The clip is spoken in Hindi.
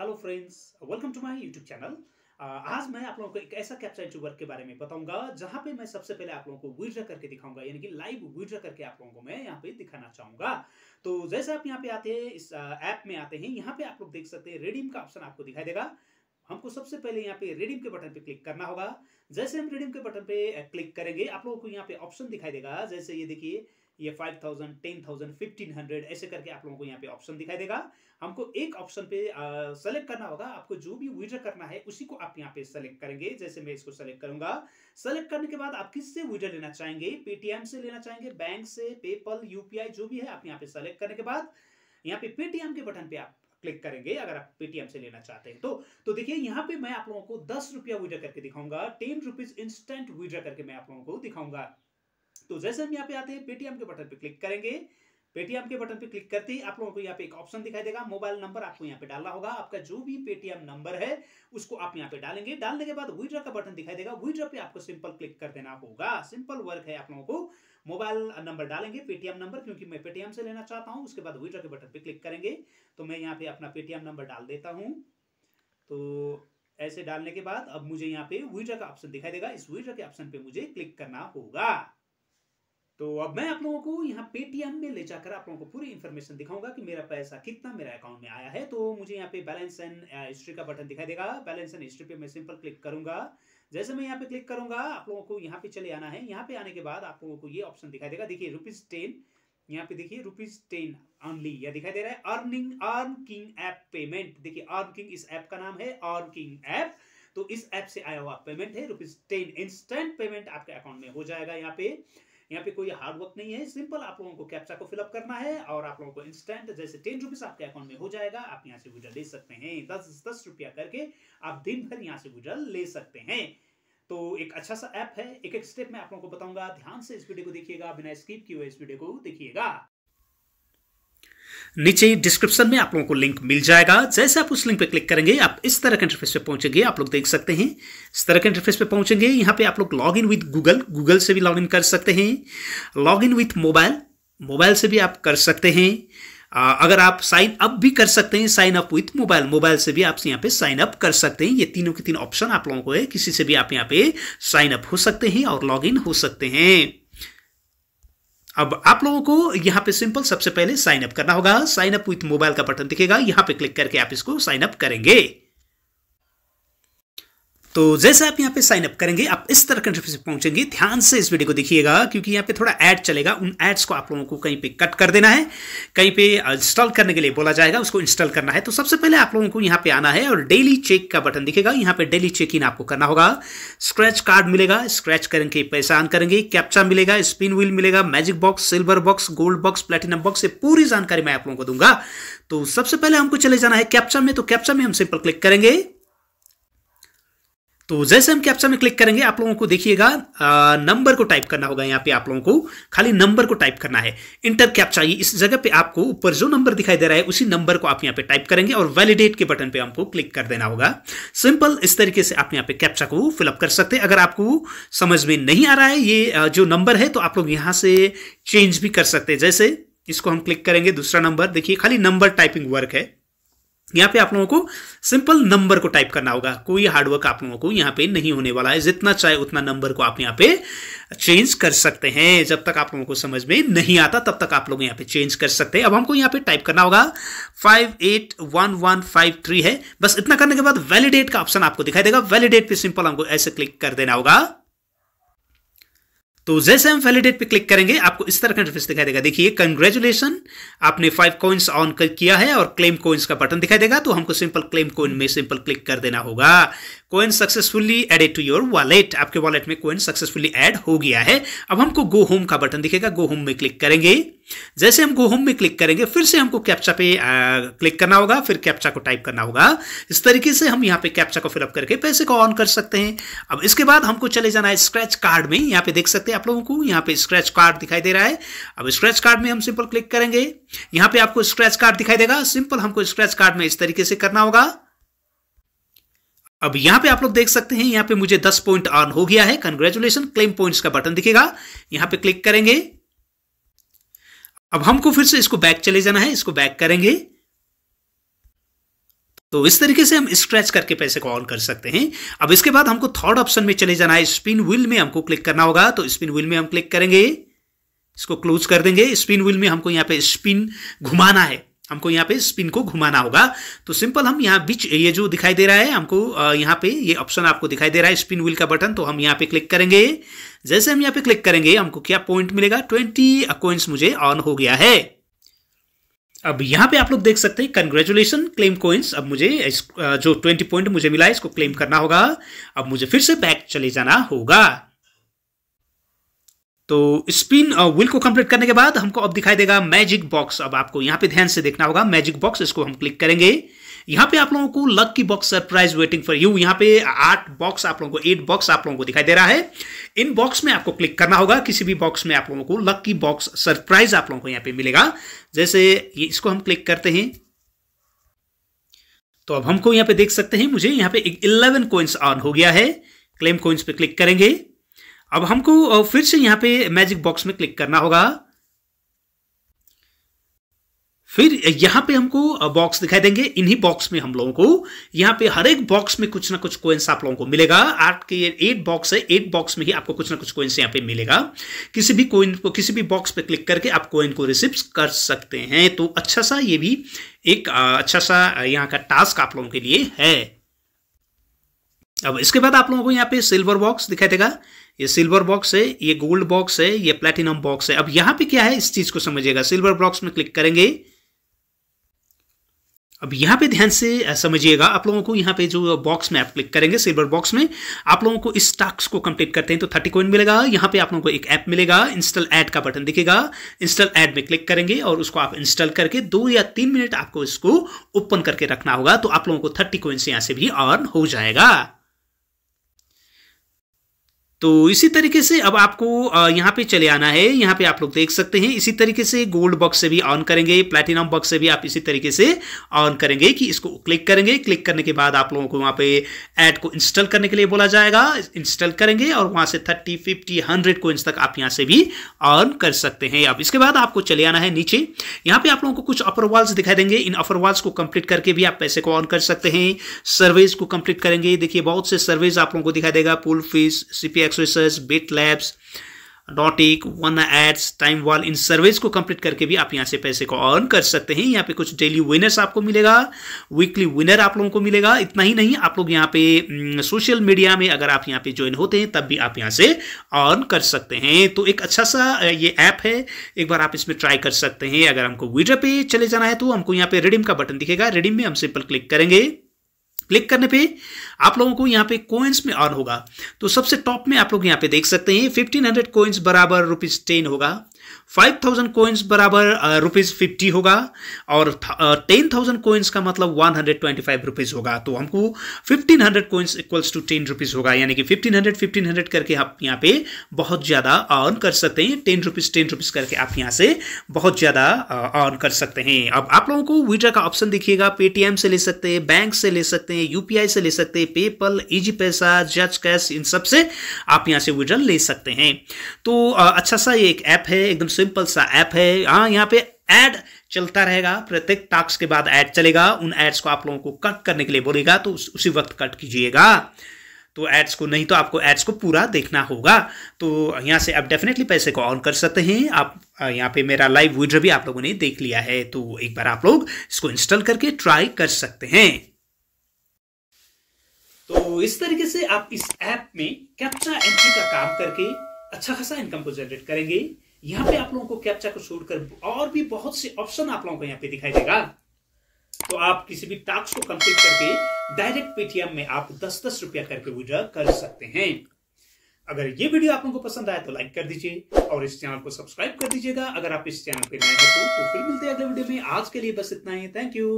hello friends welcome to my YouTube channel आज मैं आप लोगों को एक ऐसा कैप्चर एंट्री के बारे में बताऊंगा जहां पे मैं सबसे पहले आप लोगों को विड्रा करके दिखाऊंगा यानी कि लाइव विड्रा करके आप लोगों को मैं यहाँ पे दिखाना चाहूंगा तो जैसे आप यहाँ पे आते हैं इस ऐप uh, में आते हैं यहाँ पे आप लोग देख सकते हैं रेडीम का ऑप्शन आपको दिखाई देगा हमको सबसे पहले यहाँ पे रेडियम के बटन पे क्लिक करना होगा जैसे हम रेडियम के बटन पे क्लिक uh, करेंगे आप लोगों को यहाँ पे ऑप्शन दिखाई देगा जैसे ये देखिए ये five thousand ten thousand fifteen hundred ऐसे करके आप लोगों को यहाँ पे ऑप्शन दिखाई देगा हमको एक ऑप्शन पे सेलेक्ट करना होगा आपको जो भी विड्रॉ करना है उसी को आप यहाँ पे सेलेक्ट करेंगे जैसे मैं इसको सेलेक्ट करूंगा सेलेक्ट करने के बाद आप किससे विड्रॉ लेना चाहेंगे पेटीएम से लेना चाहेंगे बैंक से पेपल यूपीआई जो भी है आप यहाँ पे सेलेक्ट करने के बाद यहाँ पे पेटीएम के बटन पे आप क्लिक करेंगे अगर आप पेटीएम से लेना चाहते हैं तो तो देखिए यहाँ पे मैं आप लोगों को दस रुपया विड्रॉ करके दिखाऊंगा टेन रुपीज इंस्टेंट विड्रॉ करके मैं आप लोगों को दिखाऊंगा तो जैसे हम यहाँ पे आते हैं पेटीएम के बटन पे क्लिक करेंगे पेटीएम के बटन पे क्लिक करते ही आप लोगों को यहाँ पे एक ऑप्शन दिखाई देगा मोबाइल नंबर आपको यहाँ पे डालना होगा आपका जो भी पेटीएम नंबर है उसको आप यहाँ पे डालेंगे डालने के बाद विड्रॉ का बटन दिखाई देगा विड्रॉ पे आपको सिंपल क्लिक कर देना होगा सिंपल वर्क है आप लोगों को मोबाइल नंबर डालेंगे पेटीएम नंबर क्योंकि मैं पेटीएम से लेना चाहता हूँ उसके बाद विड्रॉ के बटन पे क्लिक करेंगे तो मैं यहाँ पे अपना पेटीएम नंबर डाल देता हूँ तो ऐसे डालने के बाद अब मुझे यहाँ पे विड्रॉ का ऑप्शन दिखाई देगा इस विड्रॉ के ऑप्शन पे मुझे क्लिक करना होगा तो अब मैं आप लोगों को यहाँ पेटीएम में ले जाकर आप लोगों को पूरी इन्फॉर्मेशन दिखाऊंगा कि मेरा पैसा कितना मेरा अकाउंट में आया है तो मुझे यहाँ पे बैलेंस एंड हिस्ट्री का बटन दिखाई देगा बैलेंस एंड हिस्ट्री पे मैं सिंपल क्लिक करूंगा जैसे मैं यहाँ पे क्लिक करूंगा आप लोगों को यहाँ पे चले आना है यहाँ पे आने के बाद आप लोगों को ये ऑप्शन दिखाई देगा देखिए रुपीज टेन यहाँ पे देखिए रुपीज टेन ऑनली यह दिखाई दे रहा है earning earn king app payment देखिए अर्न किंग इस ऐप का नाम है अर्न किंग ऐप तो इस ऐप से आया हुआ पेमेंट है रुपीज टेन इंस्टेंट पेमेंट आपके अकाउंट में हो जाएगा यहाँ पे यहाँ पे कोई हार्ड वर्क नहीं है सिंपल आप लोगों को कैप्चा को फिलअप करना है और आप लोगों को इंस्टेंट जैसे टेन रुपीज आपके अकाउंट में हो जाएगा आप यहाँ से गुजर ले सकते हैं दस दस रुपया करके आप दिन भर यहाँ से गुजर ले सकते हैं तो एक अच्छा सा ऐप है एक एक स्टेप में आप लोगों को बताऊंगा ध्यान से इस वीडियो को देखिएगा बिना स्किप किए हुए इस वीडियो को देखिएगा नीचे डिस्क्रिप्शन में आप लोगों को लिंक मिल जाएगा जैसे आप उस लिंक पे क्लिक करेंगे आप इस तरह के इंटरफेस पे पहुंचेंगे आप लोग देख सकते हैं इस तरह के इंटरफेस पे पहुंचेंगे यहां पे आप लोग log in with Google Google से भी लॉग इन कर सकते हैं log in with mobile mobile से भी आप कर सकते हैं अगर आप साइन अप भी कर सकते हैं sign up with mobile mobile से भी आप यहाँ पे साइन अप कर सकते हैं ये तीनों के तीन ऑप्शन आप लोगों को है किसी से भी आप यहाँ पे साइन अप हो सकते हैं और लॉग इन हो सकते हैं अब आप लोगों को यहां पे सिंपल सबसे पहले साइन अप करना होगा साइन अप विथ मोबाइल का बटन दिखेगा यहां पे क्लिक करके आप इसको साइन अप करेंगे तो जैसे आप यहाँ पे साइन अप करेंगे आप इस तरह के इंटरफेस पे पहुंचेंगे ध्यान से इस वीडियो को देखिएगा क्योंकि यहाँ पे थोड़ा ऐड चलेगा उन एड्स को आप लोगों को कहीं पे कट कर देना है कहीं पे इंस्टॉल uh, करने के लिए बोला जाएगा उसको इंस्टॉल करना है तो सबसे पहले आप लोगों को यहाँ पे आना है और डेली चेक का बटन दिखेगा यहाँ पे डेली चेक इन आपको करना होगा स्क्रैच कार्ड मिलेगा स्क्रैच करेंगे पैसा ऑन करेंगे कैप्चा मिलेगा स्पिन व्हील मिलेगा magic box silver box gold box platinum box ये पूरी जानकारी मैं आप लोगों को दूंगा तो सबसे पहले हमको चले जाना है कैप्चा में तो कैप्चा में हम सिंपल क्लिक करेंगे तो जैसे हम कैप्चा में क्लिक करेंगे आप लोगों को देखिएगा नंबर को टाइप करना होगा यहाँ पे आप लोगों को खाली नंबर को टाइप करना है इंटर कैप्चा ये इस जगह पे आपको ऊपर जो नंबर दिखाई दे रहा है उसी नंबर को आप यहाँ पे टाइप करेंगे और वैलिडेट के बटन पे हमको क्लिक कर देना होगा सिंपल इस तरीके से आप यहाँ पे कैप्चा को फिलअप कर सकते हैं अगर आपको समझ में नहीं आ रहा है ये जो नंबर है तो आप लोग यहाँ से चेंज भी कर सकते हैं जैसे इसको हम क्लिक करेंगे दूसरा नंबर देखिए खाली नंबर टाइपिंग वर्क है यहाँ पे आप लोगों को सिंपल नंबर को टाइप करना होगा कोई हार्डवर्क आप लोगों को यहाँ पे नहीं होने वाला है जितना चाहे उतना नंबर को आप यहाँ पे चेंज कर सकते हैं जब तक आप लोगों को समझ में नहीं आता तब तक आप लोग यहाँ पे चेंज कर सकते हैं अब हमको यहाँ पे टाइप करना होगा five eight one one five three है बस इतना करने के बाद वैलिडेट का ऑप्शन आपको दिखाई देगा वैलिडेट पे सिंपल हमको ऐसे क्लिक कर देना होगा तो जैसे हम वैलिडेट पे क्लिक करेंगे आपको इस तरह का इंटरफेस दिखाई देगा देखिए कंग्रेचुलेसन आपने फाइव कॉइन्स ऑन किया है और क्लेम कॉइन्स का बटन दिखाई देगा तो हमको सिंपल क्लेम कॉइन में सिंपल क्लिक कर देना होगा coin successfully added to your wallet आपके वॉलेट में कोइन सक्सेसफुली एड हो गया है अब हमको गो होम का बटन दिखेगा गो होम में क्लिक करेंगे जैसे हम गो होम में क्लिक करेंगे फिर से हमको कैप्चा पे आ, क्लिक करना होगा फिर कैप्चा को टाइप करना होगा इस तरीके से हम यहाँ पे कैप्चा को फिलअप करके पैसे को ऑन कर सकते हैं अब इसके बाद हमको चले जाना है स्क्रैच कार्ड में यहाँ पे देख सकते हैं आप लोगों को यहाँ पे स्क्रैच कार्ड दिखाई दे रहा है अब स्क्रैच कार्ड में हम सिंपल क्लिक करेंगे यहाँ पे आपको स्क्रैच कार्ड दिखाई देगा सिंपल हमको स्क्रैच कार्ड में इस तरीके से करना होगा अब यहां पे आप लोग देख सकते हैं यहां पे मुझे 10 पॉइंट अर्न हो गया है कंग्रेचुलेशन क्लेम पॉइंट्स का बटन दिखेगा यहां पे क्लिक करेंगे अब हमको फिर से इसको बैक चले जाना है इसको बैक करेंगे तो इस तरीके से हम स्क्रैच करके पैसे को ऑन कर सकते हैं अब इसके बाद हमको थर्ड ऑप्शन में चले जाना है स्पिन व्हील में हमको क्लिक करना होगा तो स्पिन व्हील में हम क्लिक करेंगे इसको क्लोज कर देंगे स्पिन व्हील में हमको यहां पे स्पिन घुमाना है हमको यहाँ पे स्पिन को घुमाना होगा तो सिंपल हम यहाँ बीच ये जो दिखाई दे रहा है हमको यहाँ पे ये ऑप्शन आपको दिखाई दे रहा है स्पिन व्हील का बटन तो हम यहाँ पे क्लिक करेंगे जैसे हम यहाँ पे क्लिक करेंगे हमको क्या पॉइंट मिलेगा ट्वेंटी कोइंस मुझे ऑन हो गया है अब यहाँ पे आप लोग देख सकते हैं कंग्रेचुलेशन क्लेम कोइंस अब मुझे इस, जो ट्वेंटी पॉइंट मुझे मिला है इसको क्लेम करना होगा अब मुझे फिर से बैक चले जाना होगा तो स्पिन व्हील को कंप्लीट करने के बाद हमको अब दिखाई देगा मैजिक बॉक्स अब आपको यहां पे ध्यान से देखना होगा मैजिक बॉक्स इसको हम क्लिक करेंगे यहां पे आप लोगों को lucky box surprise waiting for you यहां पे आठ बॉक्स आप लोगों को एट बॉक्स आप लोगों को दिखाई दे रहा है इन बॉक्स में आपको क्लिक करना होगा किसी भी बॉक्स में आप लोगों को लक की बॉक्स सरप्राइज आप लोगों को यहां पे मिलेगा जैसे ये इसको हम क्लिक करते हैं तो अब हमको यहां पे देख सकते हैं मुझे यहां पे इलेवन कोइंस ऑन हो गया है क्लेम कोइंस पे क्लिक करेंगे अब हमको फिर से यहां पे मैजिक बॉक्स में क्लिक करना होगा फिर यहां पे हमको बॉक्स दिखाई देंगे इन्हीं बॉक्स में हम लोगों को यहां पे हर एक बॉक्स में कुछ ना कुछ कोइंस आप लोगों को मिलेगा आठ के एट बॉक्स है एट बॉक्स में ही आपको कुछ ना कुछ कोइंस यहाँ पे मिलेगा किसी भी कोइन को किसी भी बॉक्स पे क्लिक करके आप कोइन को रिसीव कर सकते हैं तो अच्छा सा ये भी एक अच्छा सा यहाँ का टास्क आप लोगों के लिए है अब इसके बाद आप लोगों को यहाँ पे सिल्वर बॉक्स दिखाई देगा ये सिल्वर बॉक्स है ये गोल्ड बॉक्स है ये प्लेटिनम बॉक्स है अब यहाँ पे क्या है इस चीज को समझिएगा सिल्वर बॉक्स में क्लिक करेंगे अब यहाँ पे ध्यान से समझिएगा आप लोगों को यहाँ पे जो बॉक्स में आप क्लिक करेंगे सिल्वर बॉक्स में आप लोगों को इस टास्क को कंप्लीट करते हैं तो थर्टी कोइन मिलेगा यहाँ पे आप लोगों को एक ऐप मिलेगा इंस्टॉल ऐड का बटन दिखेगा इंस्टॉल ऐड में क्लिक करेंगे और उसको आप इंस्टॉल करके दो या तीन मिनट आपको इसको ओपन करके रखना होगा तो आप लोगों को थर्टी कोइन यहाँ से भी अर्न हो जाएगा तो इसी तरीके से अब आपको यहाँ पे चले आना है यहाँ पे आप लोग देख सकते हैं इसी तरीके से गोल्ड बॉक्स से भी ऑन करेंगे प्लेटिनम बॉक्स से भी आप इसी तरीके से ऑन करेंगे कि इसको क्लिक करेंगे क्लिक करने के बाद आप लोगों को वहाँ पे ऐड को इंस्टॉल करने के लिए बोला जाएगा इंस्टॉल करेंगे और वहाँ से थर्टी फिफ्टी हंड्रेड कोइंस तक आप यहाँ से भी ऑन कर सकते हैं अब इसके बाद आपको चले आना है नीचे यहाँ पर आप लोगों को कुछ अपर वॉल्स दिखाई देंगे इन अपर वॉल्स को कंप्लीट करके भी आप पैसे को ऑन कर सकते हैं सर्वेज को कंप्लीट करेंगे देखिए बहुत से सर्वेज आप लोगों को दिखाई देगा Pollfish CPI X BitLabs डॉटिक वन एड्स टाइम वॉल इन सर्वेज को कंप्लीट करके भी आप यहाँ से पैसे को अर्न कर सकते हैं यहाँ पे कुछ डेली विनर्स आपको मिलेगा वीकली विनर आप लोगों को मिलेगा इतना ही नहीं आप लोग यहाँ पे सोशल मीडिया में अगर आप यहाँ पे ज्वाइन होते हैं तब भी आप यहाँ से अर्न कर सकते हैं तो एक अच्छा सा ये ऐप है एक बार आप इसमें ट्राई कर सकते हैं अगर हमको विड्रा पे चले जाना है तो हमको यहाँ पे रिडीम का बटन दिखेगा रिडीम में हम सिंपल क्लिक करेंगे क्लिक करने पे आप लोगों को यहाँ पे कोइंस में ऑन होगा तो सबसे टॉप में आप लोग यहाँ पे देख सकते हैं 1500 हंड्रेड कोइंस बराबर रुपीज टेन होगा फाइव थाउजेंड कोइंस बराबर रुपीज फिफ्टी होगा और टेन थाउजेंड कोइंस का मतलब one hundred twenty five rupees होगा तो हमको fifteen hundred coins equals to ten rupees होगा यानी कि फिफ्टीन हंड्रेड फिफ्टीन हंड्रेड करके आप यहाँ पे बहुत ज़्यादा अर्न कर सकते हैं टेन रुपीज टेन रुपीज करके आप यहाँ से बहुत ज़्यादा अर्न कर सकते हैं अब आप लोगों को विड्रा का ऑप्शन दिखिएगा पेटीएम से ले सकते हैं बैंक से ले सकते हैं यूपीआई से ले सकते हैं पेपल इजी पैसा जज कैश इन सबसे आप यहाँ से विड्रा ले सकते हैं तो अच्छा सा ये एक ऐप है एकदम सिंपल सा ऐप है हाँ यहाँ पे ऐड चलता रहेगा प्रत्येक टास्क के बाद ऐड चलेगा उन एड्स को आप लोगों को कट करने के लिए बोलेगा तो उस, उसी वक्त कट कीजिएगा तो एड्स को नहीं तो आपको एड्स को पूरा देखना होगा तो यहाँ से आप डेफिनेटली पैसे को ऑन कर सकते हैं आप यहाँ पे मेरा लाइव वीडियो भी आप लोगों ने देख लिया है तो एक बार आप लोग इसको इंस्टॉल करके ट्राई कर सकते हैं तो इस तरीके से आप इस ऐप में कैप्चा एंट्री का काम करके अच्छा खासा इनकम को जनरेट करेंगे यहां पे आप लोगों को कैप्चा को छोड़कर और भी बहुत से ऑप्शन आप लोगों को यहाँ पे दिखाई देगा तो आप किसी भी टास्क को कंप्लीट करके डायरेक्ट पेटीएम में आप दस दस रुपया करके विड्रॉ कर सकते हैं अगर ये वीडियो आप लोगों को पसंद आया तो लाइक कर दीजिए और इस चैनल को सब्सक्राइब कर दीजिएगा अगर आप इस चैनल पर नए हैं तो, तो फिर मिलते हैं अगले वीडियो में आज के लिए बस इतना ही थैंक यू